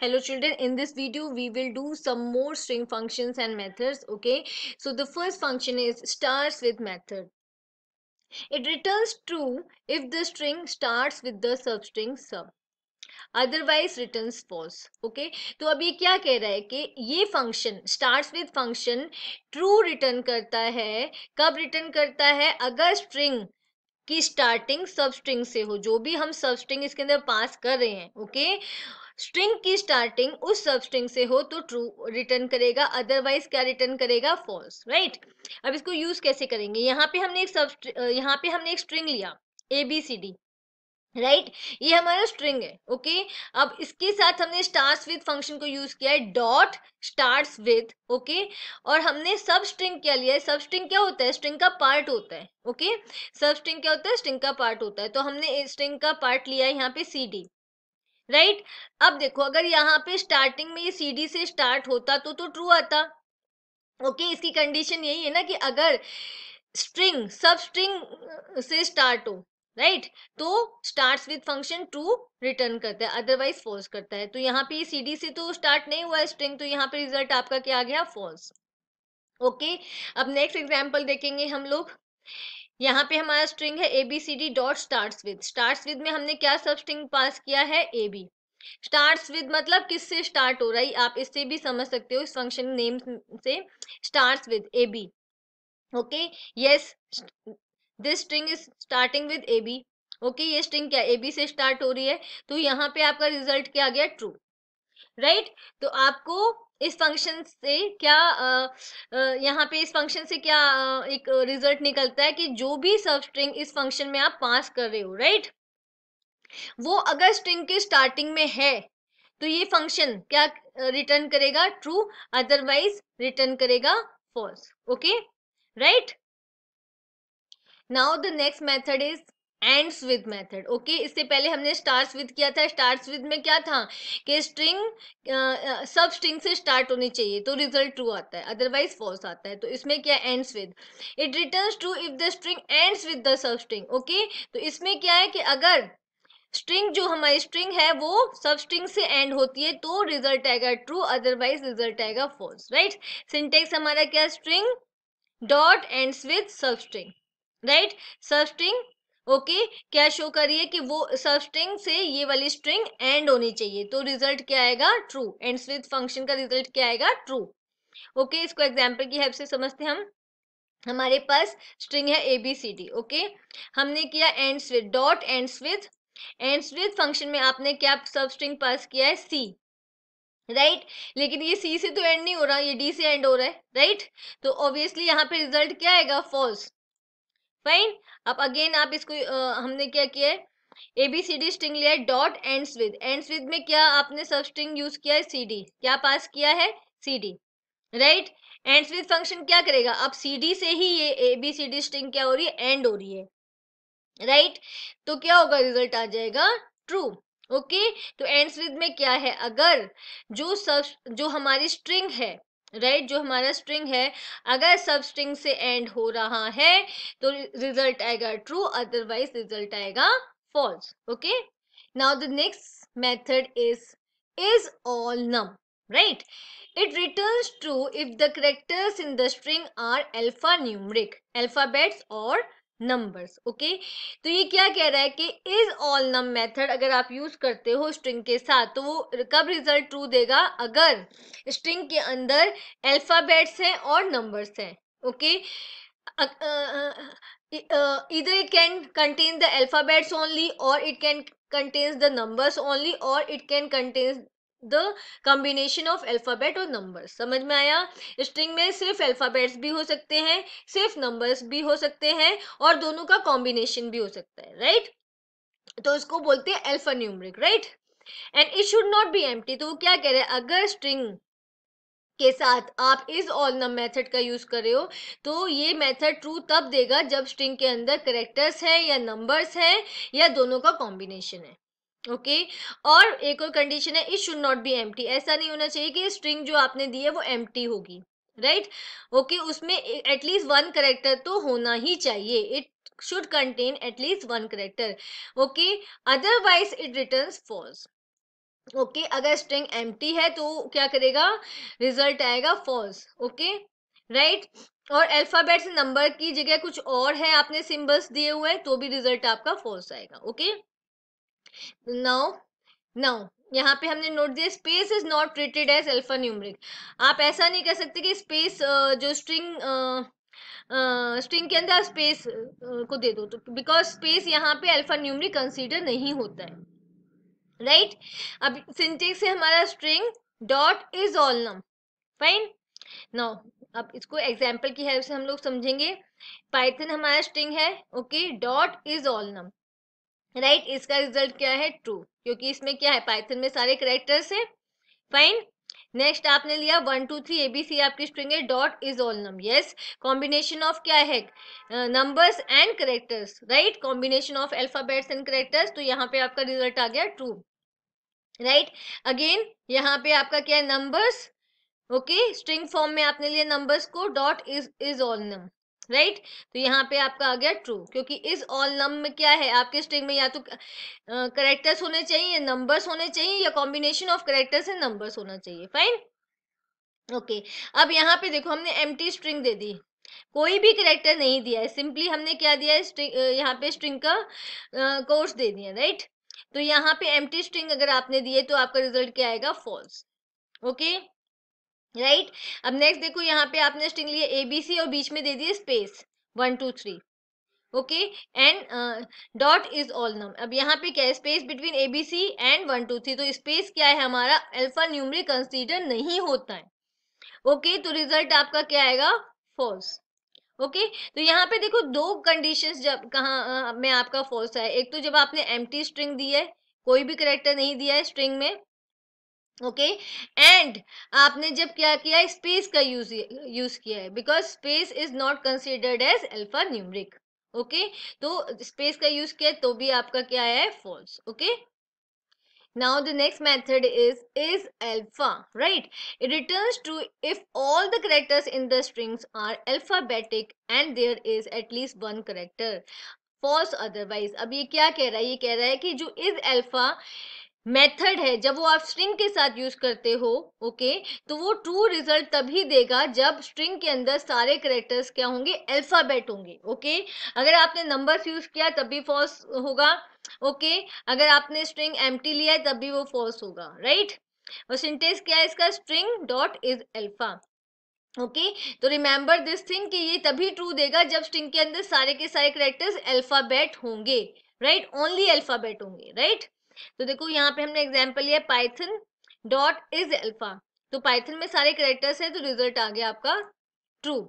hello children in this video we will do some more string functions and methods okay so the first function is starts with method it returns true if the string starts with the substring sub otherwise return false okay तो अब ये क्या कह रहा है कि ये function start with function true return करता है कब रिटर्न करता है अगर स्ट्रिंग की स्टार्टिंग सब स्ट्रिंग से हो जो भी हम सब स्ट्रिंग इसके अंदर पास कर रहे हैं ओके okay? स्ट्रिंग की स्टार्टिंग उस सब स्ट्रिंग से हो तो ट्रू रिटर्न करेगा अदरवाइज क्या रिटर्न करेगा फॉल्स राइट अब इसको यूज कैसे करेंगे यहाँ पे हमने एक सब यहाँ पे हमने एक स्ट्रिंग लिया A B C D right ये हमारा स्ट्रिंग है ओके okay? अब इसके साथ हमने स्टार्स विद फंक्शन को यूज किया है डॉट स्टार्स विद ओके और हमने सब स्ट्रिंग क्या लिया है सब स्ट्रिंग क्या होता है स्ट्रिंग का पार्ट होता है ओके सब स्ट्रिंग क्या होता है स्ट्रिंग का पार्ट होता है तो हमने स्ट्रिंग का पार्ट लिया है यहाँ पे सी डी राइट अब देखो अगर यहाँ पे स्टार्टिंग में ये सी डी से स्टार्ट होता तो तो ट्रू आता ओके okay, इसकी कंडीशन यही है ना कि अगर स्ट्रिंग सब स्ट्रिंग से स्टार्ट हो राइट right? तो starts with function true return करता है अदरवाइज फॉल्स करता है तो यहाँ पे सी डी से तो स्टार्ट नहीं हुआ है स्ट्रिंग तो यहाँ पे रिजल्ट आपका क्या आ गया फॉल्स ओके okay? अब नेक्स्ट एग्जाम्पल देखेंगे हम लोग यहाँ पे हमारा स्ट्रिंग है A B C D dot start with start with में हमने क्या सब स्ट्रिंग पास किया है ए बी स्टार्ट विद मतलब किस से स्टार्ट हो रहा है आप इससे भी समझ सकते हो इस फंक्शन नेम से start with A B okay yes this string is starting with A B okay ये स्ट्रिंग क्या ए बी से स्टार्ट हो रही है तो यहाँ पे आपका रिजल्ट क्या आ गया ट्रू राइट right? तो आपको इस फंक्शन से क्या यहाँ पे इस फंक्शन से क्या एक रिजल्ट निकलता है कि जो भी सब स्ट्रिंग इस फंक्शन में आप पास कर रहे हो राइट वो अगर स्ट्रिंग के स्टार्टिंग में है तो ये फंक्शन क्या रिटर्न करेगा ट्रू अदरवाइज रिटर्न करेगा false okay right now the next method is ends with method okay इससे पहले हमने स्टार्स विद किया था स्टार्स विद में क्या था कि स्ट्रिंग सब स्ट्रिंग से स्टार्ट होनी चाहिए तो रिजल्ट ट्रू आता है अदरवाइज फॉल्स आता है तो इसमें क्या ends with it returns true if the string ends with the sub string okay तो इसमें क्या है कि अगर स्ट्रिंग जो हमारी स्ट्रिंग है वो सब स्ट्रिंग से एंड होती है तो रिजल्ट आएगा ट्रू अदरवाइज रिजल्ट आएगा फॉल्स राइट सिंटेक्स हमारा क्या string dot ends with sub string right sub string okay क्या शो कर रही है कि वो सब स्ट्रिंग से ये वाली स्ट्रिंग एंड होनी चाहिए तो रिजल्ट क्या आएगा ट्रू एंड स्विथ फंक्शन का रिजल्ट क्या आएगा ट्रू ओके okay, इसको एग्जाम्पल की हेल्प से समझते हैं हम हमारे पास स्ट्रिंग है A B C D okay हमने किया endswith dot endswith endswith function में आपने क्या सब स्ट्रिंग पास किया है सी राइट right? लेकिन ये सी से तो एंड नहीं हो रहा ये डी से एंड हो रहा है राइट right? तो ऑब्वियसली यहाँ पे रिजल्ट क्या आएगा फॉल्स फाइन अब अगेन आप इसको आ, हमने क्या किया A B C D string लिया dot ends with ends with में क्या आपने सब स्ट्रिंग यूज किया है सी डी क्या पास किया है C D right ends with function क्या करेगा अब सी डी से ही ये A B C D string क्या हो रही है एंड हो रही है राइट right? तो क्या होगा रिजल्ट आ जाएगा ट्रू ओके okay? तो एंड्स विद में क्या है अगर जो सब जो हमारी स्ट्रिंग है राइट right, जो हमारा स्ट्रिंग है अगर सब स्ट्रिंग से एंड हो रहा है तो रिजल्ट आएगा ट्रू अदरवाइज रिजल्ट आएगा false okay now the next method is is all num right it returns true if the characters in the string are alpha numeric alphabets और नंबर्स ओके तो ये क्या कह रहा है कि इज ऑल नम मेथड अगर आप यूज करते हो स्ट्रिंग के साथ तो वो कब रिजल्ट ट्रू देगा अगर स्ट्रिंग के अंदर अल्फाबेट्स हैं और नंबर्स हैं ओके इधर it can contain the alphabets only और it can contains the numbers only और it can contains the combination of alphabet और नंबर समझ में आया स्ट्रिंग में सिर्फ एल्फाबेट्स भी हो सकते हैं सिर्फ नंबर्स भी हो सकते हैं और दोनों का कॉम्बिनेशन भी हो सकता है राइट right? तो इसको बोलते हैं alpha numeric right and it should not be empty तो वो क्या कह रहे हैं अगर स्ट्रिंग के साथ आप इस ऑल नम मेथड का यूज कर रहे हो तो ये मेथड ट्रू तब देगा जब स्ट्रिंग के अंदर करेक्टर्स है या नंबर्स है या दोनों का कॉम्बिनेशन है ओके okay? और एक और कंडीशन है it should not be empty ऐसा नहीं होना चाहिए कि स्ट्रिंग जो आपने दी है वो एम्प्टी होगी राइट right? ओके okay, उसमें एटलीस्ट वन करेक्टर तो होना ही चाहिए it should contain at least one character okay otherwise it return false okay अगर स्ट्रिंग एम है तो क्या करेगा रिजल्ट आएगा फॉल्स ओके राइट और अल्फाबेट्स नंबर की जगह कुछ और है आपने सिंबल्स दिए हुए तो भी रिजल्ट आपका फॉल्स आएगा ओके okay? नाउ नाउ यहाँ पे हमने नोट दिया space is not treated as alpha numeric आप ऐसा नहीं कह सकते कि स्पेस जो स्ट्रिंग स्ट्रिंग के अंदर स्पेस को दे दो तो बिकॉज स्पेस यहाँ पे अल्फा न्यूमरिक कंसीडर नहीं होता है राइट right? अब सिंटेक्स है हमारा string dot is all num fine now अब इसको एग्जाम्पल की हेल्प से हम लोग समझेंगे पाइथन हमारा स्ट्रिंग है okay dot is all num right right? इसका रिजल्ट क्या है ट्रू क्योंकि इसमें क्या है पाइथन में सारे करेक्टर्स है फाइन नेक्स्ट आपने लिया वन टू थ्री एबीसी आपकी स्ट्रिंग है dot is all num yes combination of क्या है numbers and characters right combination of alphabets and characters तो यहाँ पे आपका रिजल्ट आ गया ट्रू राइट अगेन यहाँ पे आपका क्या है नंबर्स ओके स्ट्रिंग फॉर्म में आपने लिया नंबर्स को dot is is all num right right? तो यहाँ पे आपका आ गया ट्रू क्योंकि इस ऑल नम में क्या है आपके स्ट्रिंग में या तो करेक्टर्स होने चाहिए नंबर्स होने चाहिए या combination of characters and numbers होना चाहिए फाइन ओके okay. अब यहाँ पे देखो हमने एम स्ट्रिंग दे दी कोई भी करेक्टर नहीं दिया है सिंपली हमने क्या दिया है यहाँ पे स्ट्रिंग का कोर्स दे दिया राइट right? तो यहाँ पे एम स्ट्रिंग अगर आपने दिए तो आपका रिजल्ट क्या आएगा false okay okay? Right right? अब नेक्स्ट देखो यहाँ पे आपने स्ट्रिंग लिया ए बी सी और बीच में दे दिए space one two three okay and dot is all num अब यहाँ पे क्या है space between A B C and one two three तो स्पेस क्या है हमारा अल्फा न्यूमरी कंसीडर नहीं होता है ओके okay, तो रिजल्ट आपका क्या आएगा फॉल्स ओके okay? तो यहाँ पे देखो दो कंडीशंस जब कहाँ में आपका फॉल्स है एक तो जब आपने एम स्ट्रिंग दी है कोई भी करेक्टर नहीं दिया है स्ट्रिंग में ओके एंड आपने जब क्या किया स्पेस का यूज यूज किया है because space is not considered as alpha numeric okay तो स्पेस का यूज किया तो भी आपका क्या है false okay now the next method is is alpha right it return true if all the characters in the strings are alphabetic and there is at least one character false otherwise अब ये क्या कह रहा है ये कह रहा है कि जो इज एल्फा मेथड है जब वो आप स्ट्रिंग के साथ यूज करते हो ओके तो वो ट्रू रिजल्ट तभी देगा जब स्ट्रिंग के अंदर सारे करेक्टर्स क्या होंगे अल्फाबेट होंगे ओके अगर आपने नंबर्स यूज किया तब भी फॉल्स होगा ओके अगर आपने स्ट्रिंग एम लिया है तब भी वो फॉल्स होगा राइट और सिंटेक्स क्या है इसका string dot is alpha okay तो रिमेंबर दिस थिंग कि ये तभी ट्रू देगा जब स्ट्रिंग के अंदर सारे के सारे करेक्टर्स अल्फाबेट होंगे राइट ओनली अल्फाबेट होंगे राइट right? तो देखो यहाँ पे हमने एग्जाम्पल लिया पाइथन डॉट इज एल्फा तो पाइथन में सारे करेक्टर्स हैं तो रिजल्ट आ गया आपका ट्रू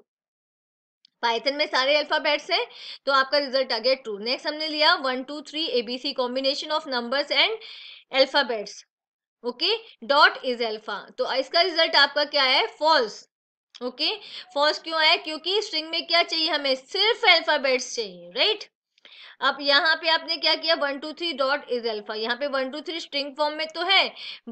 पाइथन में सारे अल्फाबेट्स हैं तो आपका रिजल्ट आ गया ट्रू नेक्स्ट हमने लिया one two three ABC combination of numbers and alphabets okay dot is alpha तो इसका रिजल्ट आपका क्या है फॉल्स ओके फॉल्स क्यों आया क्योंकि स्ट्रिंग में क्या चाहिए हमें सिर्फ अल्फाबेट्स चाहिए राइट right? अब यहाँ पे आपने क्या किया one two three dot is alpha यहाँ पे one two three string form में तो है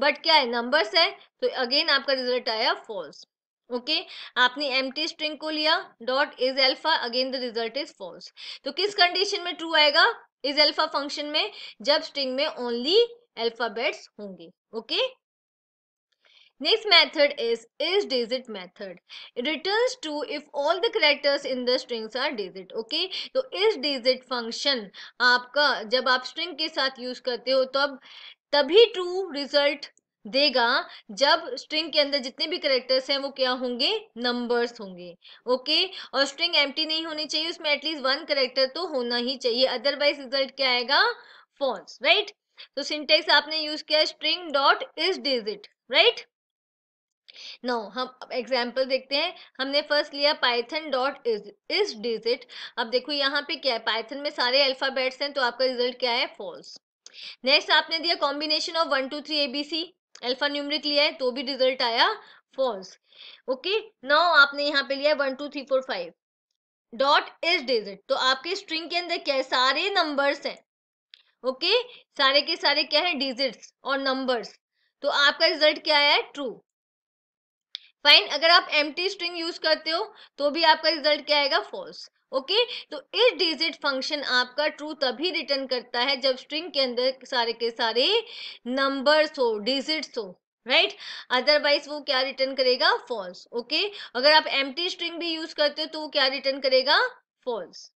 बट क्या है नंबर्स है तो अगेन आपका रिजल्ट आया फॉल्स ओके okay, आपने एम टी स्ट्रिंग को लिया dot is alpha again the result is false तो किस कंडीशन में ट्रू आएगा इज एल्फा फंक्शन में जब स्ट्रिंग में ओनली एल्फाबेट्स होंगे okay okay? Next method is is digit method. It returns true if all the characters in the strings are digit. Okay, तो digit function आपका जब आप string के साथ use करते हो तब तभी true result देगा जब स्ट्रिंग के अंदर जितने भी करेक्टर्स हैं वो क्या होंगे नंबर्स होंगे ओके और स्ट्रिंग एम्प्टी नहीं होनी चाहिए उसमें एटलीस्ट वन करेक्टर तो होना ही चाहिए अदरवाइज रिजल्ट क्या आएगा फॉल्स राइट तो सिंटेक्स आपने यूज किया string dot is digit right now हम एग्जाम्पल देखते हैं हमने फर्स्ट लिया पाइथन डॉट इज डिजिट अब देखो यहाँ पे क्या है पाइथन में सारे अल्फ़ाबेट्स हैं तो आपका रिजल्ट क्या है फॉल्स नेक्स्ट आपने दिया combination of one two three A B C alpha numeric लिया है तो भी रिजल्ट आया फॉल्स ओके नौ आपने यहाँ पे लिया one two three four five dot is digit तो आपके स्ट्रिंग के अंदर क्या है सारे नंबर्स हैं ओके okay? सारे के सारे क्या है डिजिट्स और नंबर्स तो आपका रिजल्ट क्या आया है ट्रू फाइन अगर आप एम स्ट्रिंग यूज करते हो तो भी आपका रिजल्ट क्या आएगा फॉल्स ओके okay? तो इस डिजिट फंक्शन आपका ट्रू तभी रिटर्न करता है जब स्ट्रिंग के अंदर सारे के सारे नंबर्स हो डिजिट्स हो राइट right? अदरवाइज वो क्या रिटर्न करेगा फॉल्स ओके okay? अगर आप एम स्ट्रिंग भी यूज करते हो तो वो क्या रिटर्न करेगा false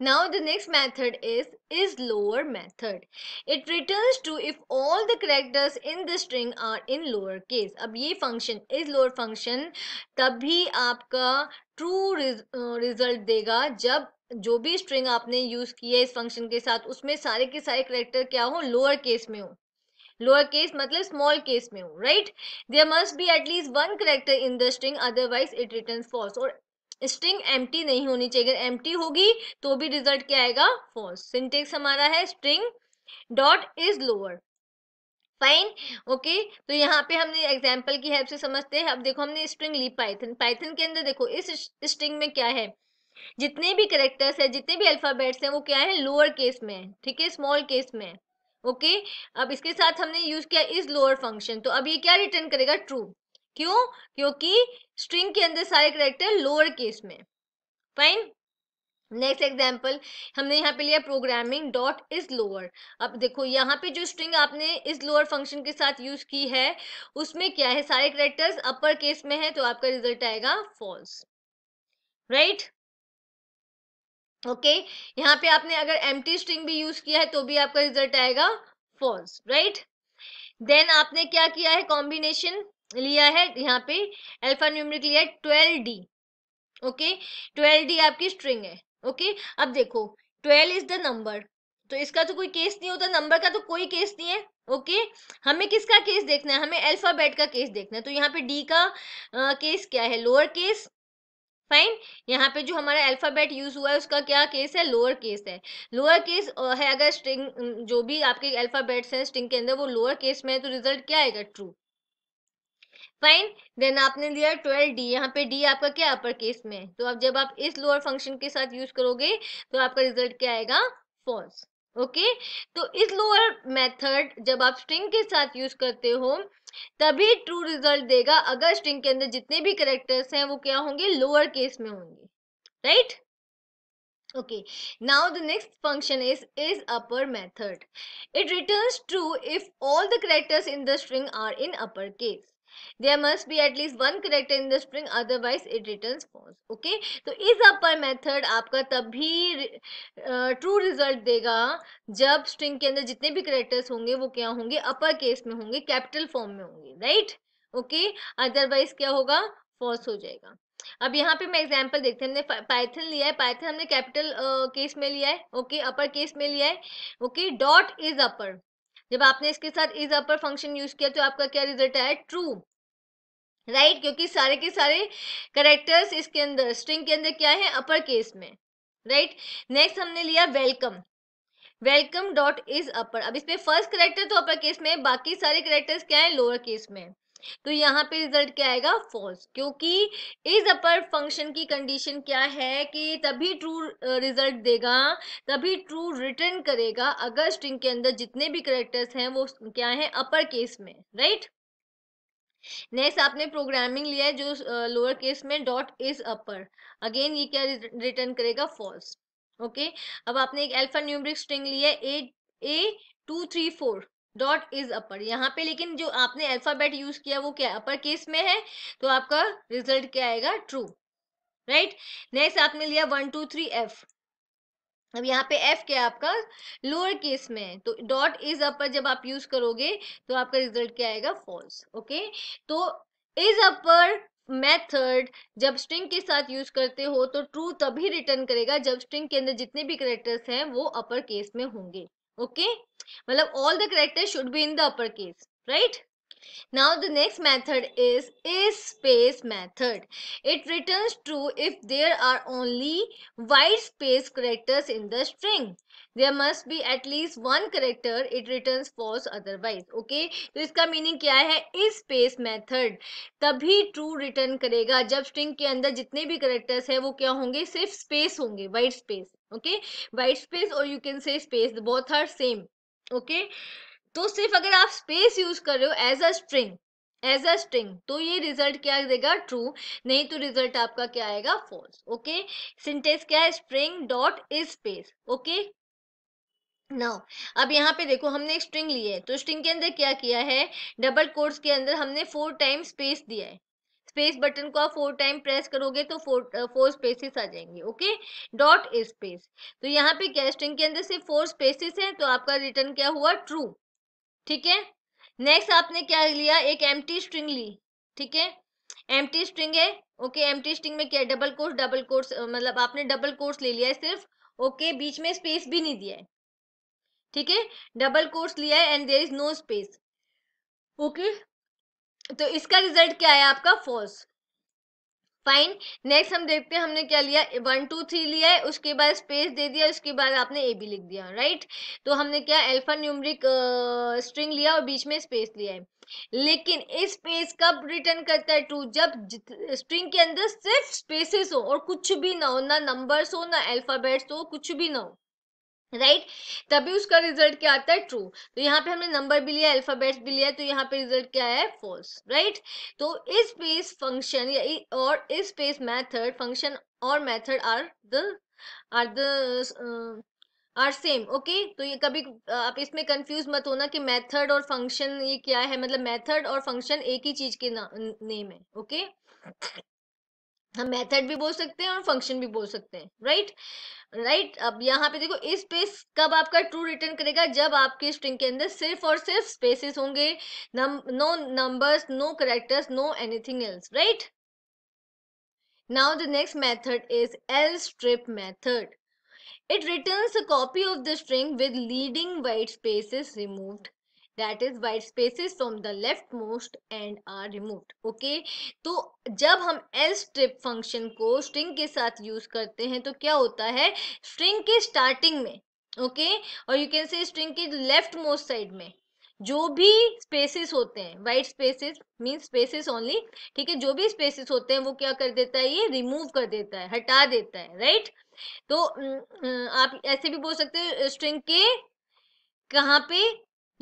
Now the next method is is lower method. It returns to if all the characters in the string are in lower case. अब ये function is lower function function तब true res, uh, result देगा जब जो भी string आपने use किया है इस फंक्शन के साथ उसमें सारे के सारे करेक्टर क्या हो लोअर केस में हो लोअर केस मतलब स्मॉल केस में हो right there must be at least one character in the string otherwise it return false और स्ट्रिंग एम नहीं होनी चाहिए अगर एम होगी तो भी रिजल्ट क्या आएगा फॉल्स सिंटेक्स हमारा है string dot is lower fine okay तो यहाँ पे हमने एग्जाम्पल की हेल्प से समझते हैं अब देखो हमने स्ट्रिंग ली पाइथन पाइथन के अंदर देखो इस स्ट्रिंग में क्या है जितने भी करेक्टर्स है जितने भी अल्फाबेट्स हैं वो क्या है लोअर केस में ठीक है स्मॉल केस में ओके okay? अब इसके साथ हमने यूज किया इज लोअर फंक्शन तो अब ये क्या रिटर्न करेगा ट्रू क्यों क्योंकि स्ट्रिंग के अंदर सारे करेक्टर लोअर केस में फाइन नेक्स्ट एग्जाम्पल हमने यहाँ पे लिया प्रोग्रामिंग डॉट इज लोअर अब देखो यहाँ पे जो स्ट्रिंग आपने इज लोअर फंक्शन के साथ यूज की है उसमें क्या है सारे करेक्टर्स अपर केस में है तो आपका रिजल्ट आएगा फॉल्स राइट ओके यहाँ पे आपने अगर एम स्ट्रिंग भी यूज किया है तो भी आपका रिजल्ट आएगा फॉल्स राइट देन आपने क्या किया है कॉम्बिनेशन लिया है यहाँ पे अल्फा न्यूमरिक लिया है twelve D okay twelve D आपकी स्ट्रिंग है ओके okay? अब देखो ट्वेल्व इज द नंबर तो इसका तो कोई केस नहीं होता नंबर का तो कोई केस नहीं है ओके okay? हमें किसका केस देखना है हमें अल्फाबेट का केस देखना है तो यहाँ पे डी का आ, केस क्या है लोअर केस फाइन यहाँ पे जो हमारा अल्फाबेट यूज हुआ है उसका क्या केस है लोअर केस है लोअर केस है अगर स्ट्रिंग जो भी आपके अल्फाबेट्स हैं स्ट्रिंग के अंदर वो लोअर केस में है तो रिजल्ट क्या आएगा ट्रू फाइन देन आपने लिया ट्वेल्व डी यहाँ पे डी आपका क्या अपर केस में है तो अब जब आप इस लोअर फंक्शन के साथ यूज करोगे तो आपका रिजल्ट क्या आएगा फॉल्स ओके okay? तो इस लोअर मेथड जब आप स्ट्रिंग के साथ यूज करते हो तभी ट्रू रिजल्ट देगा अगर स्ट्रिंग के अंदर जितने भी करेक्टर्स हैं वो क्या होंगे लोअर केस में होंगे right okay now the next function is is upper method it returns true if all the characters in the string are in upper case there must be at least one character in the string otherwise it returns false okay तो is upper method आपका तब true result देगा जब string के अंदर जितने भी characters होंगे वो क्या होंगे अपर केस में होंगे कैपिटल फॉर्म में होंगे राइट ओके अदरवाइज क्या होगा फॉल्स हो जाएगा अब यहाँ पे मैं एग्जांपल देखते हैं हमने पाइथन लिया है पाइथन हमने कैपिटल केस में लिया है ओके अपर केस में लिया है ओके डॉट इज अपर जब आपने इसके साथ इज अपर फंक्शन यूज किया तो आपका क्या रिजल्ट आया ट्रू राइट right? क्योंकि सारे के सारे करेक्टर्स इसके अंदर स्ट्रिंग के अंदर क्या है अपर केस में राइट right? नेक्स्ट हमने लिया welcome welcome dot is upper अब इसमें फर्स्ट करेक्टर तो अपर केस में बाकी सारे करेक्टर्स क्या है लोअर केस में तो यहाँ पे रिजल्ट क्या आएगा फॉल्स क्योंकि इज अपर फंक्शन की कंडीशन क्या है कि तभी ट्रू रिजल्ट देगा तभी ट्रू रिटर्न करेगा अगर स्ट्रिंग के अंदर जितने भी करेक्टर्स हैं वो क्या है अपर केस में राइट नेक्स्ट आपने प्रोग्रामिंग लिया है जो लोअर केस में डॉट इज अपर अगेन ये क्या रिटर्न करेगा फॉल्स ओके okay? अब आपने एक एल्फा न्यूमरिक स्ट्रिंग लिया है A A two three four dot is upper यहाँ पे लेकिन जो आपने अल्फाबेट यूज किया वो क्या अपर केस में है तो आपका रिजल्ट क्या आएगा ट्रू राइट नेक्स्ट आपने लिया वन टू थ्री एफ अब यहाँ पे एफ क्या आपका लोअर केस में है तो डॉट इज अपर जब आप यूज करोगे तो आपका रिजल्ट क्या आएगा फॉल्स ओके तो इज अपर मेथड जब स्ट्रिंग के साथ यूज करते हो तो ट्रू तभी रिटर्न करेगा जब स्ट्रिंग के अंदर जितने भी करेक्टर्स हैं वो अपर केस में होंगे okay मतलब all the characters should be in the uppercase right now the next method is is space method it returns true if there are only white space characters in the string there must be at least one character it returns false otherwise okay तो इसका meaning क्या है इस space method तभी true return करेगा जब string के अंदर जितने भी करेक्टर्स है वो क्या होंगे सिर्फ स्पेस होंगे white space okay white space और you can say space both are same okay तो सिर्फ अगर आप स्पेस यूज कर रहे हो as a string as a string तो ये रिजल्ट क्या देगा ट्रू नहीं तो रिजल्ट आपका क्या आएगा फॉल्स ओके सिंटेक्स क्या है string dot is space okay now अब यहाँ पे देखो हमने एक स्ट्रिंग ली है तो स्ट्रिंग के अंदर क्या किया है डबल कोर्स के अंदर हमने फोर टाइम स्पेस दिया है स्पेस बटन को आप फोर टाइम प्रेस करोगे तो फोर फोर स्पेसेस आ जाएंगे ओके डॉट स्पेस तो यहाँ पे क्या स्ट्रिंग के अंदर सिर्फ फोर स्पेसेस हैं तो आपका रिटर्न क्या हुआ ट्रू ठीक है नेक्स्ट आपने क्या लिया एक एम स्ट्रिंग ली ठीक है एम स्ट्रिंग है ओके एम स्ट्रिंग में क्या डबल कोर्स डबल कोर्स मतलब आपने डबल कोर्स ले लिया है सिर्फ ओके okay, बीच में स्पेस भी नहीं दिया है ठीक है डबल कोर्स लिया है and there is no space okay तो इसका रिजल्ट क्या है आपका फोर्स फाइन नेक्स्ट हम देखते हैं हमने क्या लिया वन टू थ्री लिया है उसके बाद स्पेस दे दिया उसके बाद आपने ए बी लिख दिया राइट तो हमने क्या एल्फा न्यूमरिक स्ट्रिंग लिया और बीच में स्पेस लिया है लेकिन इस स्पेस कब रिटर्न करता है टू जब स्ट्रिंग के अंदर सिर्फ स्पेसेस हो और कुछ भी ना हो ना नंबर्स हो ना एल्फाबेट्स हो कुछ भी ना हो राइट right? तभी उसका रिजल्ट क्या आता है ट्रू तो यहाँ पे हमने नंबर भी लिया अल्फाबेट्स भी लिया तो यहाँ पे रिजल्ट क्या है फॉल्स राइट right? तो इस बेस फंक्शन या और इस बेस मेथड फंक्शन और method are the are the are same okay तो ये कभी आप इसमें कंफ्यूज मत होना कि मेथड और फंक्शन ये क्या है मतलब मेथड और फंक्शन एक ही चीज के नेम है ओके okay? हम मेथड भी बोल सकते हैं और फंक्शन भी बोल सकते हैं राइट right? Right right? अब यहाँ पे देखो इस स्पेस कब आपका ट्रू रिटर्न करेगा जब आपकी स्ट्रिंग के अंदर सिर्फ और सिर्फ स्पेसेस होंगे no numbers no characters no anything else right now the next method is L strip method it returns a copy of the string with leading white spaces removed that is white spaces from the left most end are removed okay तो जब हम L strip function को string के साथ use करते हैं तो क्या होता है स्ट्रिंग के स्टार्टिंग में ओके okay? और यू कैन से स्ट्रिंग के लेफ्ट मोस्ट साइड में जो भी स्पेसेस होते हैं white spaces mean spaces only ठीक है जो भी स्पेसेस होते हैं वो क्या कर देता है ये रिमूव कर देता है हटा देता है राइट right? तो आप ऐसे भी बोल सकते हैं स्ट्रिंग के कहाँ पे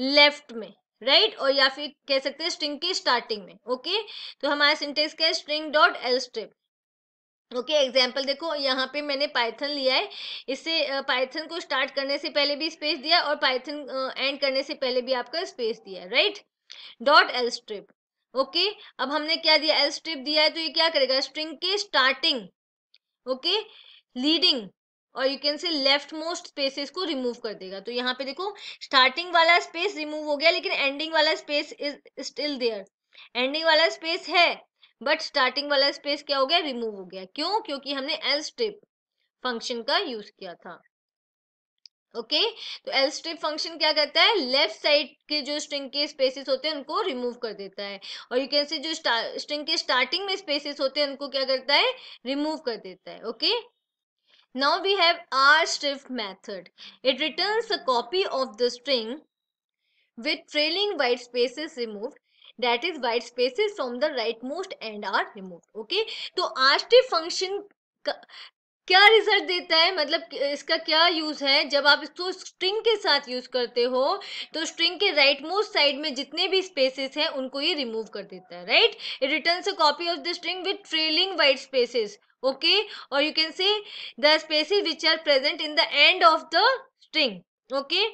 लेफ्ट में राइट right? और या फिर कह सकते हैं स्ट्रिंग की स्टार्टिंग में ओके okay? तो हमारा सिंटेक्स क्या है string dot L strip okay example देखो यहाँ पे मैंने पाइथन लिया है इससे पाइथन को स्टार्ट करने से पहले भी स्पेस दिया और पाइथन एंड करने से पहले भी आपका स्पेस दिया right dot L strip okay अब हमने क्या दिया एल स्ट्रिप दिया है तो ये क्या करेगा स्ट्रिंग के स्टार्टिंग ओके लीडिंग और you can say left most spaces को रिमूव कर देगा तो यहाँ पे देखो स्टार्टिंग वाला स्पेस रिमूव हो गया लेकिन एंडिंग वाला space is still there ending वाला स्पेस है बट स्टार्टिंग वाला स्पेस क्या हो गया रिमूव हो गया क्यों क्योंकि हमने एल स्ट्रिप फंक्शन का यूज किया था ओके okay? तो एल स्ट्रिप फंक्शन क्या करता है लेफ्ट साइड के जो स्ट्रिंग के स्पेसेस होते हैं उनको रिमूव कर देता है और यू कैन से जो स्ट्रिंग के स्टार्टिंग में स्पेसेस होते हैं उनको क्या करता है रिमूव कर देता है okay okay? Now we have our shift method. It returns a copy of the string with trailing white spaces removed that is white spaces from the rightmost end are removed okay so rstrip function क्या result देता है मतलब इसका क्या use है जब आप इसको स्ट्रिंग के साथ यूज़ करते हो तो स्ट्रिंग के राइट मोस्ट साइड में जितने भी स्पेसेस हैं उनको ये रिमूव कर देता है right it return a copy of the string with trailing white spaces okay और you can say the spaces which are present in the end of the string okay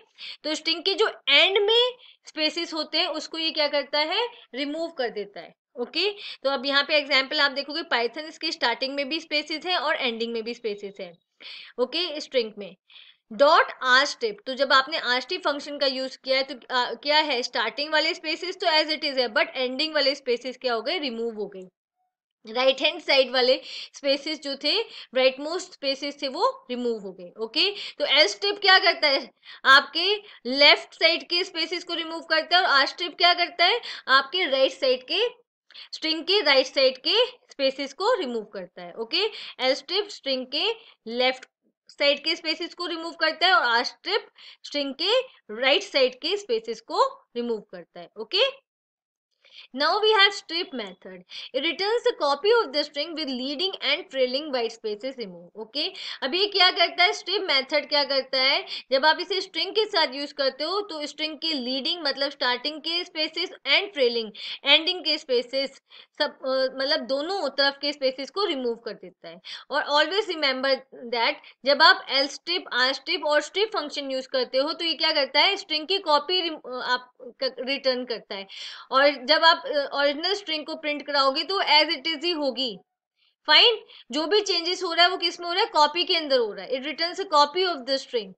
तो स्ट्रिंग के जो एंड में spaces होते हैं उसको ये क्या करता है रिमूव कर देता है ओके okay? तो अब यहाँ पे एग्जाम्पल आप देखोगे पाइथन इसके स्टार्टिंग में भी स्पेसिस है और एंडिंग में भी स्पेसिस है ओके okay? स्ट्रिंग में डॉट आरस्टिप तो जब आपने आरस्टिप फंक्शन का यूज किया है तो आ, क्या है स्टार्टिंग वाले स्पेसिस तो एज इट इज है बट एंडिंग वाले स्पेसिस क्या हो गए रिमूव हो गए राइट हैंड साइड वाले स्पेसिस जो थे राइट मोस्ट स्पेसिस थे वो रिमूव हो गए ओके तो एल स्टेप क्या करता है आपके लेफ्ट साइड के स्पेसिस को रिमूव करता है और आर स्टेप क्या करता है आपके राइट right साइड के स्ट्रिंग के राइट साइड के स्पेसिस को रिमूव करता है ओके एल स्ट्रिप स्ट्रिंग के लेफ्ट साइड के स्पेसिस को रिमूव करता है और आर स्ट्रिप स्ट्रिंग के राइट साइड के स्पेसिस को रिमूव करता है okay Now we have strip method. It returns the copy of the string with leading and trailing white spaces remove. Okay अभी क्या करता है strip method क्या करता है जब आप इसे string के साथ use करते हो तो string के leading मतलब starting के spaces and trailing ending के spaces सब मतलब दोनों तरफ के spaces को remove कर देता है और always remember that जब आप l strip r strip और strip function use करते हो तो ये क्या करता है string की copy आप return करता है और जब आप ओरिजिनल स्ट्रिंग को प्रिंट कराओगे तो एज इट इज ही होगी फाइन जो भी चेंजेस हो रहा है वो किस में हो रहा है कॉपी के अंदर हो रहा है it return copy of the string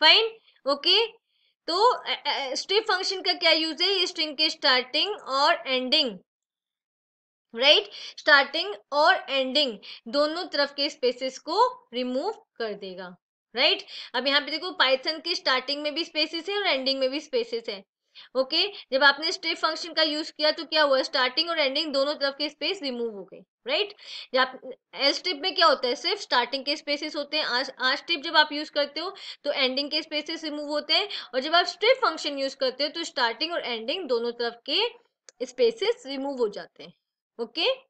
fine okay तो स्ट्रिप फंक्शन का क्या यूज है ये स्ट्रिंग के स्टार्टिंग और एंडिंग राइट स्टार्टिंग और एंडिंग दोनों तरफ के स्पेसेस को रिमूव कर देगा राइट right? अब यहाँ पे देखो पाइथन के स्टार्टिंग में भी स्पेसेस है और एंडिंग में भी स्पेसेस है ओके जब आपने स्ट्रिप फंक्शन का यूज किया तो क्या हुआ स्टार्टिंग और एंडिंग दोनों तरफ के स्पेस रिमूव हो गए राइट जब एल स्ट्रिप में क्या होता है सिर्फ स्टार्टिंग के स्पेसेस होते हैं आर स्ट्रिप जब आप यूज करते हो तो एंडिंग के स्पेसेस रिमूव होते हैं और जब आप स्ट्रिप फंक्शन यूज करते हो तो स्टार्टिंग और एंडिंग दोनों तरफ के स्पेसेस रिमूव हो जाते हैं okay okay?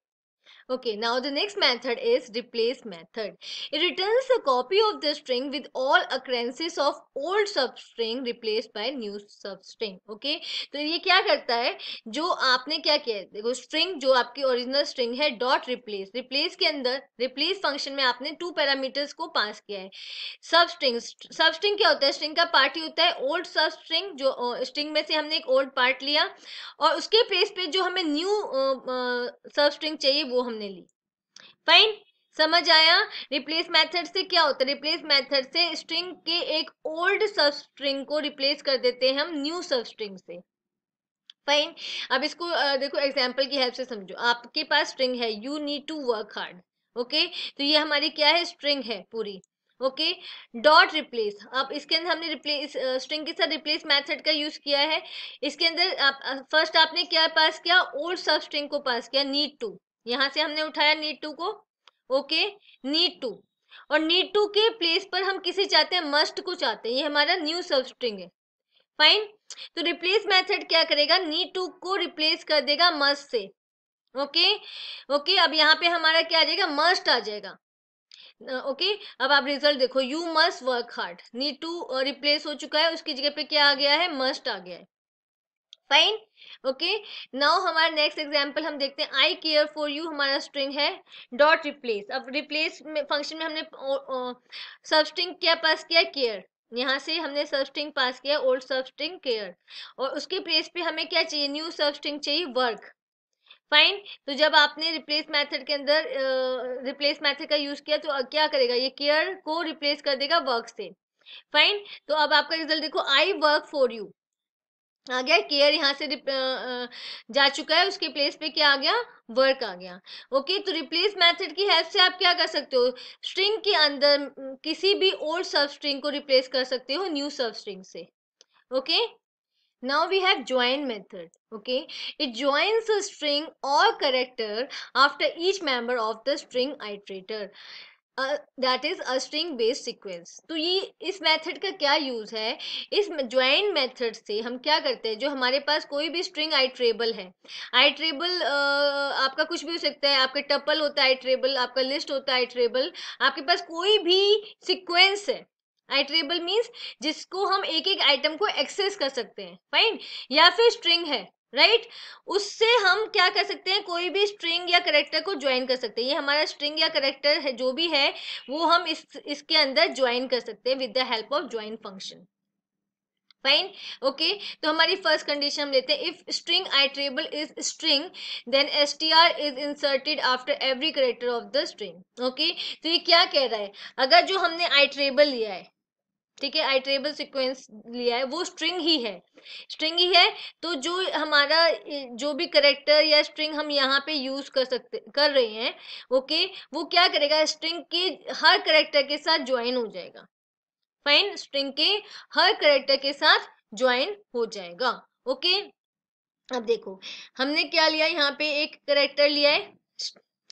Okay, now the next method is replace method. It returns a copy of the string with all occurrences of old substring replaced by new substring. Okay, तो ये क्या करता है जो आपने क्या किया देखो स्ट्रिंग जो आपकी ओरिजिनल स्ट्रिंग है डॉट रिप्लेस रिप्लेस के अंदर रिप्लेस फंक्शन में आपने टू पैरामीटर्स को पास किया है सब स्ट्रिंग सब स्ट्रिंग क्या होता है स्ट्रिंग का पार्ट ही होता है ओल्ड सब स्ट्रिंग जो स्ट्रिंग में से हमने एक ओल्ड पार्ट लिया और उसके प्लेस पे जो हमें न्यू सब स्ट्रिंग चाहिए वो हम हमने ली फाइन समझ आया रिप्लेस मेथड से क्या होता है रिप्लेस मेथड से स्ट्रिंग के एक ओल्ड सब स्ट्रिंग को रिप्लेस कर देते हैं हम न्यू सब स्ट्रिंग से फाइन अब इसको देखो एग्जांपल की हेल्प से समझो आपके पास स्ट्रिंग है you need to work hard okay तो ये हमारी क्या है स्ट्रिंग है पूरी ओके डॉट रिप्लेस अब इसके अंदर हमने रिप्लेस स्ट्रिंग के साथ रिप्लेस मैथड का यूज किया है इसके अंदर आप फर्स्ट आपने क्या पास किया ओल्ड सब स्ट्रिंग को पास किया नीड टू यहां से हमने उठाया नीट टू को ओके नीट टू और नीट टू के प्लेस पर हम किसे चाहते हैं मस्ट को चाहते हैं ये हमारा न्यू सब स्ट्रिंग है फाइन तो रिप्लेस मेथड क्या करेगा नीट टू को रिप्लेस कर देगा मस्ट से ओके ओके अब यहाँ पे हमारा क्या आ जाएगा मस्ट आ जाएगा ओके okay, अब आप रिजल्ट देखो you must work hard need to replace हो चुका है उसकी जगह पे क्या आ गया है मस्ट आ गया है फाइन ओके नाउ हमारा नेक्स्ट एग्जांपल हम देखते हैं आई केयर फॉर यू हमारा स्ट्रिंग है डॉट रिप्लेस अब रिप्लेस में फंक्शन में हमने सब स्ट्रिंग क्या पास किया केयर यहाँ से हमने सब स्ट्रिंग पास किया ओल्ड सब स्ट्रिंग केयर और उसके प्लेस पे हमें क्या चाहिए न्यू सब स्ट्रिंग चाहिए वर्क फाइन तो जब आपने रिप्लेस मेथड के अंदर रिप्लेस uh, मेथड का यूज किया तो क्या करेगा ये केयर को रिप्लेस कर देगा वर्क से फाइन तो अब आपका रिजल्ट देखो आई वर्क फॉर यू आ गया केयर यहाँ से जा चुका है उसके प्लेस पे क्या आ गया वर्क आ गया ओके तो रिप्लेस मेथड की हेल्प से आप क्या कर सकते हो स्ट्रिंग के अंदर किसी भी ओल्ड सब स्ट्रिंग को रिप्लेस कर सकते हो न्यू सब स्ट्रिंग से okay now we have join method okay it joins a string और character after each member of the string iterator that is a string based sequence तो ये इस मेथड का क्या यूज़ है इस ज्वाइन मेथड से हम क्या करते हैं जो हमारे पास कोई भी स्ट्रिंग आई ट्रेबल है आई ट्रेबल uh, आपका कुछ भी हो सकता है आपका टपल होता है आई ट्रेबल आपका लिस्ट होता है आई ट्रेबल आपके पास कोई भी सिक्वेंस है आइट्रेबल मीन्स जिसको हम एक एक आइटम को एक्सेस कर सकते हैं फाइन या फिर स्ट्रिंग है राइट right? उससे हम क्या कर सकते हैं कोई भी स्ट्रिंग या करेक्टर को ज्वाइन कर सकते हैं ये हमारा स्ट्रिंग या करेक्टर है जो भी है वो हम इस इसके अंदर ज्वाइन कर सकते हैं with the help of join function fine okay तो हमारी फर्स्ट कंडीशन हम लेते हैं if string iterable is string then S T R is inserted after every character of the string okay तो ये क्या कह रहा है अगर जो हमने आइट्रेबल लिया है ठीक है आई सिक्वेंस लिया है वो स्ट्रिंग ही है स्ट्रिंग ही है तो जो हमारा जो भी करेक्टर या स्ट्रिंग हम यहाँ पे यूज कर सकते कर रहे हैं ओके वो क्या करेगा स्ट्रिंग के हर करेक्टर के साथ ज्वाइन हो जाएगा फाइन स्ट्रिंग के हर करेक्टर के साथ ज्वाइन हो जाएगा ओके अब देखो हमने क्या लिया यहाँ पे एक करेक्टर लिया है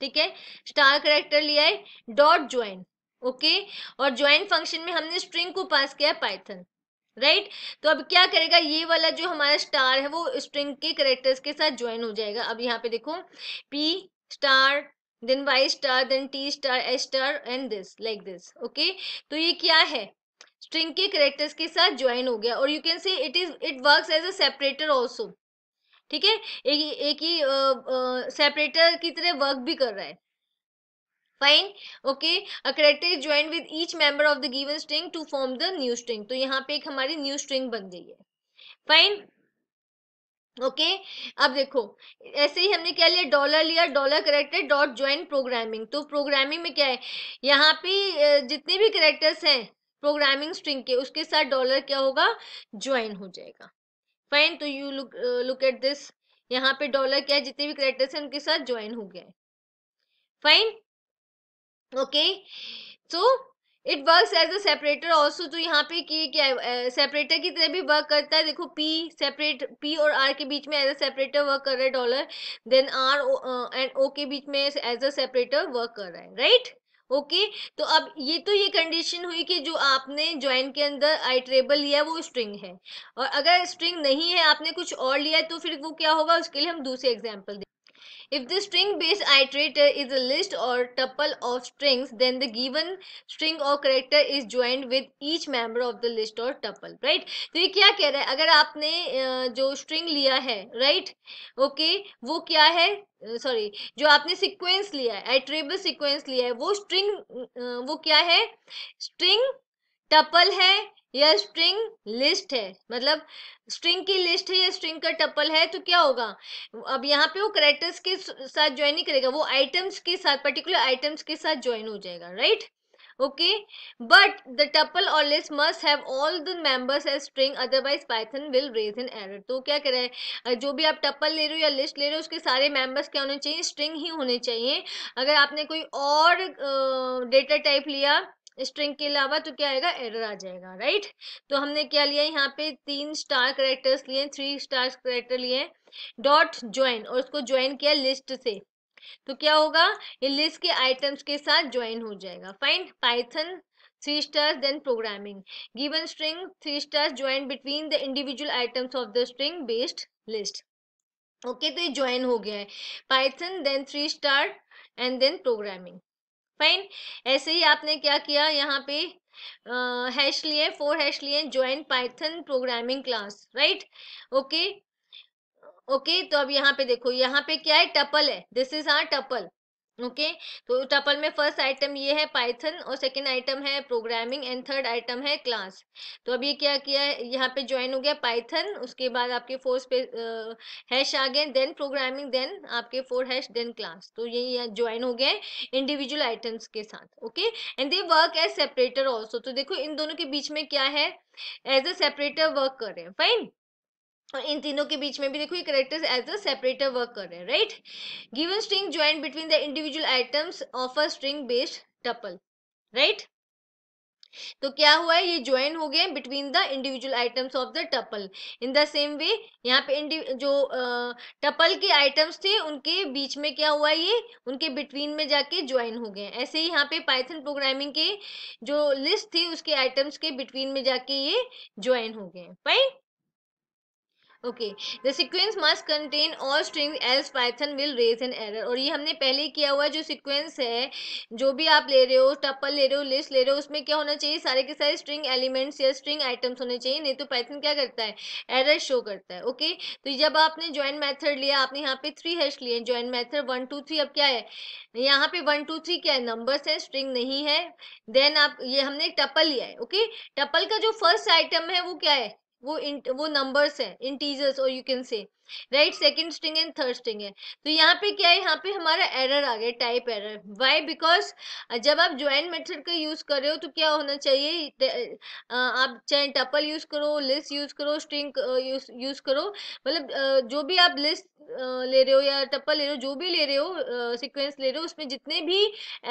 ठीक है स्टार करेक्टर लिया है डॉट ज्वाइन ओके और ज्वाइन फंक्शन में हमने स्ट्रिंग को पास किया पाइथन राइट right? तो अब क्या करेगा ये वाला जो हमारा स्टार है वो स्ट्रिंग के करेक्टर्स के साथ ज्वाइन हो जाएगा अब यहाँ पे देखो P star then Y star then T star S star and this like this okay तो ये क्या है स्ट्रिंग के करेक्टर्स के साथ ज्वाइन हो गया और you can say it is it work as a separator also ठीक है एक एक ही सेपरेटर की तरह वर्क भी कर रहा है fine okay a character is join with each member of the given string to form the new string तो यहाँ पे एक हमारी न्यू स्ट्रिंग बन गई है फाइन ओके okay, अब देखो ऐसे ही हमने क्या लिया डॉलर लिया dollar character dot join programming तो प्रोग्रामिंग में क्या है यहाँ पे जितने भी करेक्टर्स हैं प्रोग्रामिंग स्ट्रिंग के उसके साथ डॉलर क्या होगा ज्वाइन हो जाएगा फाइन तो you look look at this यहाँ पे डॉलर क्या है जितने भी करेक्टर्स हैं उनके साथ ज्वाइन हो गया है fine okay so it work as a separator also तो यहाँ पे की क्या सेपरेटर की तरह भी वर्क करता है देखो पी सेपरेट पी और आर के बीच में एज अ सेपरेटर वर्क कर रहा है dollar then R and O के बीच में एज अ सेपरेटर वर्क कर रहा है राइट right? ओके okay, तो अब ये तो ये कंडीशन हुई कि जो आपने ज्वाइन के अंदर आई ट्रेबल लिया वो स्ट्रिंग है और अगर स्ट्रिंग नहीं है आपने कुछ और लिया तो फिर वो क्या होगा उसके लिए हम दूसरे example If the string-based iterator is a list or tuple of strings, then the given string or character is joined with each member of the list or tuple, right? तो ये क्या कह रहा है अगर आपने जो string लिया है right? okay, वो क्या है सॉरी जो आपने सीक्वेंस लिया है एट्रेबल सीक्वेंस लिया है वो स्ट्रिंग वो क्या है स्ट्रिंग टपल है यह स्ट्रिंग लिस्ट है मतलब स्ट्रिंग की लिस्ट है या स्ट्रिंग का टपल है तो क्या होगा अब यहाँ पे वो करेक्टर्स के साथ ज्वाइन नहीं करेगा वो आइटम्स के साथ पर्टिकुलर आइटम्स के साथ ज्वाइन हो जाएगा right okay but the tuple और list must have all the members as string otherwise Python will raise an error तो क्या करें है जो भी आप टपल ले रहे हो या लिस्ट ले रहे हो उसके सारे मेंबर्स क्या होने चाहिए स्ट्रिंग ही होने चाहिए अगर आपने कोई और डेटा uh, टाइप लिया स्ट्रिंग के अलावा तो क्या आएगा एरर आ जाएगा राइट तो हमने क्या लिया यहाँ पे तीन स्टार करेक्टर्स लिए थ्री स्टार करेक्टर लिए डॉट ज्वाइन और उसको ज्वाइन किया लिस्ट से तो क्या होगा ये लिस्ट के आइटम्स के साथ ज्वाइन हो जाएगा fine Python three stars then programming given string three stars join between the individual items of the string based list okay तो ये ज्वाइन हो गया है Python then three star and then programming fine ऐसे ही आपने क्या किया यहाँ पे हैश लिए फोर हैश लिए join Python programming class right okay okay तो अब यहाँ पे देखो यहाँ पे क्या है टपल है this is our tuple okay तो टपल में फर्स्ट आइटम ये है पाइथन और सेकंड आइटम है प्रोग्रामिंग एंड थर्ड आइटम है क्लास तो अब ये क्या किया है यहाँ पे ज्वाइन हो गया पाइथन उसके बाद आपके फोर पे हैश आ गए देन प्रोग्रामिंग देन आपके फोर हैश देन क्लास तो ये ज्वाइन हो गए इंडिविजुअल आइटम्स के साथ okay and they work as separator also तो देखो इन दोनों के बीच में क्या है एज अ सेपरेटर वर्क कर रहे हैं फाइन और इन तीनों के बीच में भी देखो ये characters as a separator work कर रहे हैं right given string join between the individual items of a string based tuple right तो क्या हुआ है ये ज्वाइन हो गए between the individual items of the tuple in the same way यहाँ पे जो टपल के आइटम्स थे उनके बीच में क्या हुआ ये उनके बिटवीन में जाके ज्वाइन हो गए ऐसे ही यहाँ पे पाइथन प्रोग्रामिंग के जो लिस्ट थी उसके आइटम्स के बिटवीन में जाके ये ज्वाइन हो गए fine okay the sequence must contain all string else Python will raise an error और ये हमने पहले किया हुआ जो सिक्वेंस है जो भी आप ले रहे हो टप्पल ले रहे हो लिस्ट ले रहे हो उसमें क्या होना चाहिए सारे के सारे स्ट्रिंग एलिमेंट्स या स्ट्रिंग आइटम्स होने चाहिए नहीं तो पाइथन क्या करता है एरर शो करता है ओके okay? तो जब आपने ज्वाइन मैथड लिया आपने यहाँ पे थ्री हैश लिए join method one two three अब क्या है यहाँ पे वन टू थ्री क्या है नंबर्स है स्ट्रिंग नहीं है देन आप ये हमने टप्पल लिया है ओके okay? टप्पल का जो फर्स्ट आइटम है वो क्या है वो इन वो नंबर्स हैं इंटीजर्स और you can say right second string and third string है तो यहाँ पे क्या है यहाँ पे हमारा एरर आ गया टाइप एरर वाई बिकॉज जब आप ज्वाइन मेथड का यूज़ कर रहे हो तो क्या होना चाहिए आप चाहे टपल यूज़ करो लिस्ट यूज़ करो स्ट्रिंग यूज़ करो मतलब जो भी आप लिस्ट ले रहे हो या टप्पल ले रहे हो जो भी ले रहे हो सिक्वेंस ले रहे हो उसमें जितने भी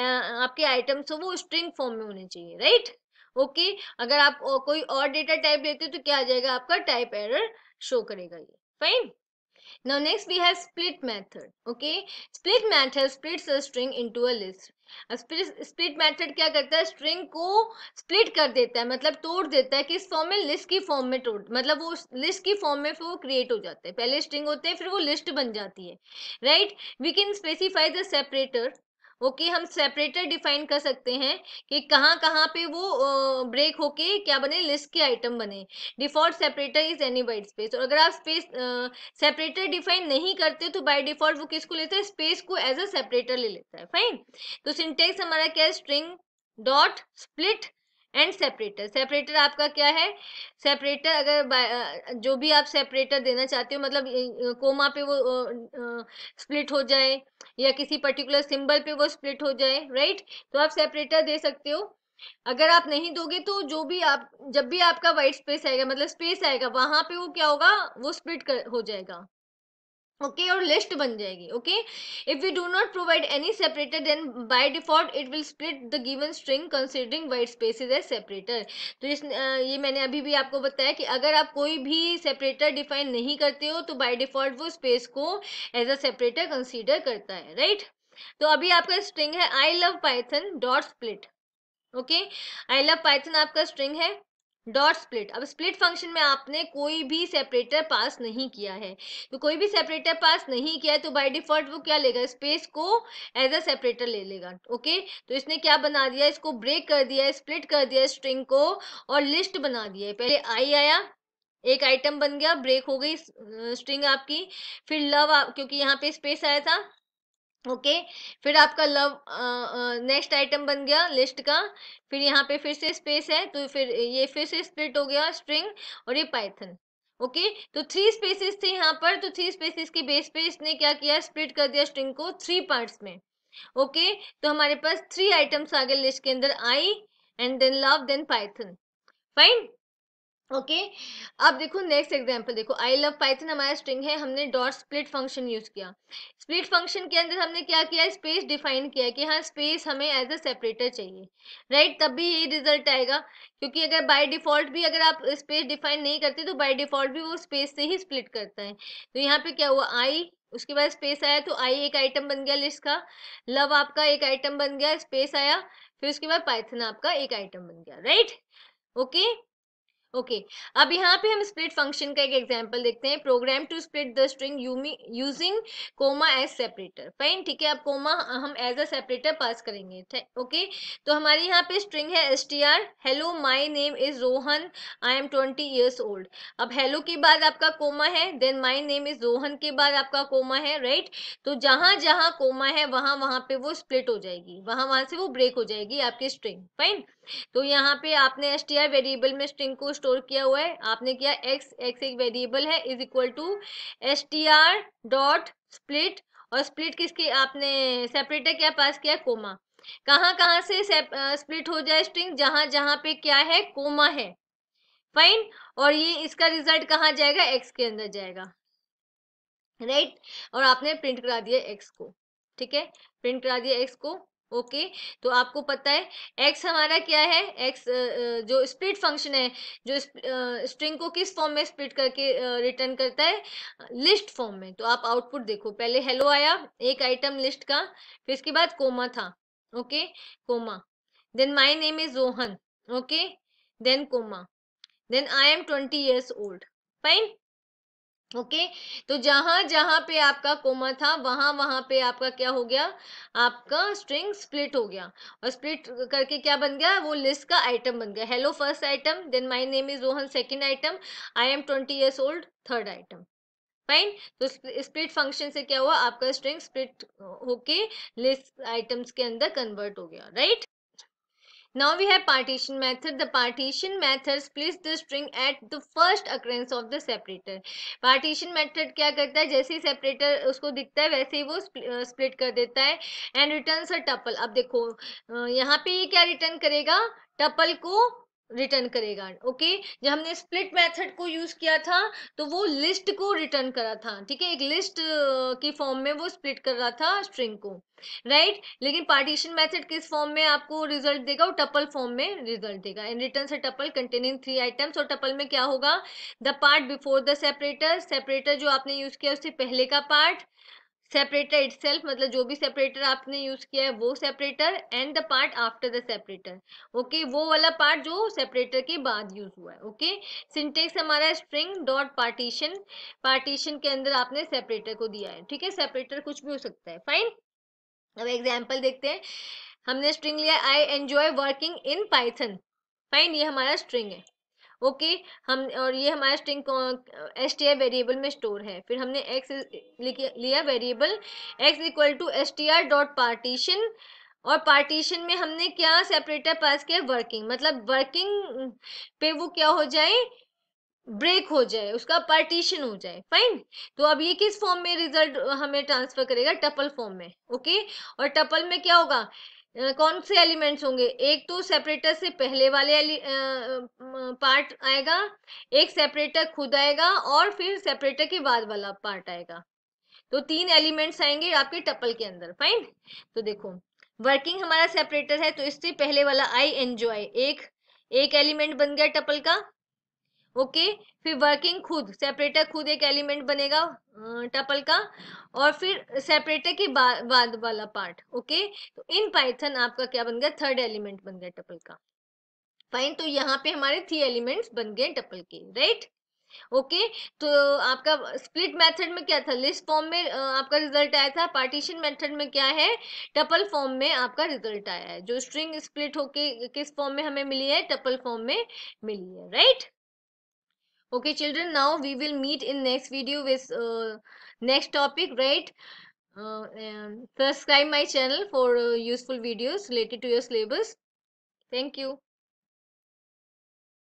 आपके आइटम्स हो वो स्ट्रिंग फॉर्म में होने चाहिए राइट right? ओके अगर आप कोई और डेटा टाइप देते हो तो क्या आ जाएगा आपका टाइप एरर शो करेगा ये fine now next we have split method okay split method splits a string into a list split method क्या करता है स्ट्रिंग को स्प्लिट कर देता है मतलब तोड़ देता है किस फॉर्म में लिस्ट की फॉर्म में तोड़ मतलब वो लिस्ट की फॉर्म में फिर वो क्रिएट हो जाते हैं पहले स्ट्रिंग होते हैं फिर वो लिस्ट बन जाती है right we can specify the separator okay हम सेपरेटर डिफाइन कर सकते हैं कि कहाँ कहाँ पे वो ब्रेक होके क्या बने लिस्ट के आइटम बने default separator is any white space और अगर आप स्पेस सेपरेटर डिफाइन नहीं करते तो बाय डिफॉल्ट वो किसको लेता है स्पेस को एज अ सेपरेटर ले लेता है फाइन तो सिंटेक्स हमारा क्या है string dot split and separator separator आपका क्या है सेपरेटर अगर जो भी आप सेपरेटर देना चाहते हो मतलब कोमा पे वो स्प्लिट हो जाए या किसी पर्टिकुलर सिंबल पे वो स्प्लिट हो जाए राइट तो आप सेपरेटर दे सकते हो अगर आप नहीं दोगे तो जो भी आप जब भी आपका वाइट स्पेस आएगा मतलब स्पेस आएगा वहां पे वो क्या होगा वो स्प्लिट हो जाएगा ओके okay, और लिस्ट बन जाएगी okay if you do not provide any separator then by default it will split the given string considering white spaces as separator तो इस ये मैंने अभी भी आपको बताया कि अगर आप कोई भी सेपरेटर डिफाइन नहीं करते हो तो बाय डिफॉल्ट वो स्पेस को एज अ सेपरेटर कंसिडर करता है राइट right? तो अभी आपका स्ट्रिंग है I love Python dot split okay I love Python आपका स्ट्रिंग है डॉट स्प्लिट अब स्प्लिट फंक्शन में आपने कोई भी सेपरेटर पास नहीं किया है तो कोई भी सेपरेटर पास नहीं किया है तो बाय डिफॉल्ट वो क्या लेगा स्पेस को एज अ सेपरेटर ले लेगा ओके तो इसने क्या बना दिया इसको ब्रेक कर दिया है स्प्लिट कर दिया स्ट्रिंग को और लिस्ट बना दिया है पहले आई आया एक आइटम बन गया ब्रेक हो गई स्ट्रिंग आपकी फिर लव आप क्योंकि यहाँ पे स्पेस आया था ओके okay? फिर आपका लव नेक्स्ट आइटम बन गया लिस्ट का फिर यहाँ पे फिर से स्पेस है तो फिर ये फिर से स्प्लिट हो गया स्ट्रिंग और ये पाइथन ओके okay? तो थ्री स्पेसेस थे यहाँ पर तो थ्री स्पेसेस के बेस पे इसने क्या किया स्प्लिट कर दिया स्ट्रिंग को थ्री पार्ट्स में ओके okay? तो हमारे पास थ्री आइटम्स आ गए लिस्ट के अंदर I and then love then Python fine okay okay? अब देखो नेक्स्ट एग्जांपल देखो आई लव पाइथन हमारा स्ट्रिंग है हमने डॉट स्प्लिट फंक्शन यूज किया स्प्लिट फंक्शन के अंदर हमने क्या किया स्पेस डिफाइन किया कि हाँ स्पेस हमें एज अ सेपरेटर चाहिए राइट right? तब भी यही रिजल्ट आएगा क्योंकि अगर बाय डिफॉल्ट भी अगर आप स्पेस डिफाइन नहीं करते तो बाई डिफॉल्ट भी वो स्पेस से ही स्प्लिट करता है तो यहाँ पे क्या हुआ आई उसके बाद स्पेस आया तो आई एक आइटम बन गया लिस्ट का लव आपका एक आइटम बन गया स्पेस आया फिर उसके बाद पाइथन आपका एक आइटम बन गया right right? Okay okay? Okay okay. अब यहाँ पे हम स्प्लिट फंक्शन का एक एग्जांपल देखते हैं program to split the string using comma as separator fine ठीक है अब कोमा हम एज अ सेपरेटर पास करेंगे ओके okay? तो हमारे यहाँ पे स्ट्रिंग है S T R hello my name is Rohan I am twenty years old अब हेलो के बाद आपका कोमा है then my name is Rohan के बाद आपका कोमा है राइट right? तो जहाँ जहाँ कोमा है वहाँ वहाँ पे वो स्प्लिट हो जाएगी वहाँ वहाँ से वो ब्रेक हो जाएगी आपकी स्ट्रिंग फाइन तो यहाँ पे आपने एस टी आर वेरिएबल में स्ट्रिंग को स्टोर किया हुआ है आपने किया एक्स एक्स एक वेरिएबल है is equal to S T R dot split और स्प्लिट किसकी आपने सेपरेटर क्या पास किया कोमा कहाँ कहाँ से स्प्लिट हो जाए स्ट्रिंग जहां जहां पे क्या है कोमा है फाइन और ये इसका रिजल्ट कहाँ जाएगा एक्स के अंदर जाएगा राइट right? और आपने प्रिंट करा दिया एक्स को ठीक है प्रिंट करा दिया एक्स को ओके okay, तो आपको पता है एक्स हमारा क्या है एक्स जो स्प्लिट फंक्शन है जो स्ट्रिंग को किस फॉर्म में स्प्लिट करके रिटर्न करता है लिस्ट फॉर्म में तो आप आउटपुट देखो पहले हेलो आया एक आइटम लिस्ट का फिर इसके बाद कोमा था okay okay, comma then my name is Rohan okay then comma then I am twenty years old fine okay okay? तो जहां जहां पे आपका कोमा था वहां वहां पे आपका क्या हो गया आपका स्ट्रिंग स्प्लिट हो गया और स्प्लिट करके क्या बन गया वो लिस्ट का आइटम बन गया hello first item then my name is Rohan second item I am twenty years old third item fine तो स्प्लिट फंक्शन से क्या हुआ आपका स्ट्रिंग स्प्लिट होके लिस्ट आइटम्स के अंदर कन्वर्ट हो गया right Now we have partition method. The partition method splits the string at the first occurrence of the separator. Partition method क्या करता है जैसे ही separator उसको दिखता है वैसे ही वो split कर देता है and returns a tuple. अब देखो यहाँ पे ये क्या return करेगा tuple को रिटर्न करेगा ओके जब हमने स्प्लिट मेथड को यूज किया था तो वो लिस्ट को रिटर्न करा था ठीक है एक लिस्ट की फॉर्म में वो स्प्लिट कर रहा था स्ट्रिंग को राइट right? लेकिन पार्टीशन मेथड किस फॉर्म में आपको रिजल्ट देगा वो टपल फॉर्म में रिजल्ट देगा इन रिटर्न से टपल कंटेनिंग थ्री आइटम्स और टपल में क्या होगा the part before the separator separator जो आपने यूज किया उससे पहले का पार्ट सेपरेटर इट मतलब जो भी सेपरेटर आपने यूज किया है वो separator and the part after the separator okay वो वाला पार्ट जो सेपरेटर के बाद यूज हुआ है ओके सिंटेक्स हमारा स्ट्रिंग डॉट पार्टीशन पार्टीशन के अंदर आपने सेपरेटर को दिया है ठीक है सेपरेटर कुछ भी हो सकता है फाइन अब एग्जाम्पल देखते हैं हमने स्ट्रिंग लिया I enjoy working in Python fine ये हमारा स्ट्रिंग है ओके हम और ये हमारा string S T I variable में स्टोर है फिर हमने एक्स लिया variable X equal to S T R dot partition और पार्टीशन में हमने क्या सेपरेटर पास किया वर्किंग मतलब वर्किंग पे वो क्या हो जाए ब्रेक हो जाए उसका पार्टीशन हो जाए फाइन तो अब ये किस फॉर्म में रिजल्ट हमें ट्रांसफर करेगा टपल फॉर्म में ओके और टपल में क्या होगा कौन से एलिमेंट्स होंगे एक तो सेपरेटर से पहले वाले पार्ट आएगा एक सेपरेटर खुद आएगा और फिर सेपरेटर के बाद वाला पार्ट आएगा तो तीन एलिमेंट्स आएंगे आपके टपल के अंदर फाइन तो देखो वर्किंग हमारा सेपरेटर है तो इससे पहले वाला आई एन जो आई एक एक एलिमेंट बन गया टपल का ओके फिर वर्किंग खुद सेपरेटर खुद एक एलिमेंट बनेगा टपल अं, का और फिर सेपरेटर के बाद वाला पार्ट ओके तो इन पाइथन आपका क्या बन गया थर्ड एलिमेंट बन गया टपल का फाइन तो यहाँ पे हमारे थ्री एलिमेंट्स बन गए टपल के राइट ओके okay, तो आपका स्प्लिट मेथड में क्या था लिस्ट फॉर्म में आपका रिजल्ट आया था पार्टीशन मेथड में क्या है टपल फॉर्म में आपका रिजल्ट आया है जो स्ट्रिंग स्प्लिट होके किस फॉर्म में हमें मिली है टपल फॉर्म में मिली है right okay children now we will meet in next video with uh, next topic right uh, subscribe my channel for uh, useful videos related to your syllabus thank you